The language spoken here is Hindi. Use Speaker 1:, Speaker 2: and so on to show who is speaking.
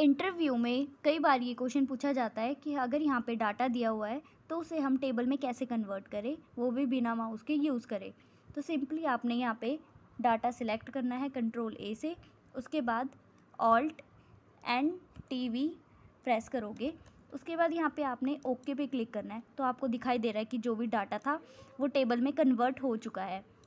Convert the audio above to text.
Speaker 1: इंटरव्यू में कई बार ये क्वेश्चन पूछा जाता है कि अगर यहाँ पे डाटा दिया हुआ है तो उसे हम टेबल में कैसे कन्वर्ट करें वो भी बिना माउस के यूज़ करें तो सिंपली आपने यहाँ पे डाटा सिलेक्ट करना है कंट्रोल ए से उसके बाद alt and T V press करोगे उसके बाद यहाँ पे आपने ओके पे क्लिक करना है तो आपको दिखाई दे रहा है कि जो भी डाटा था वो टेबल में कन्वर्ट हो चुका है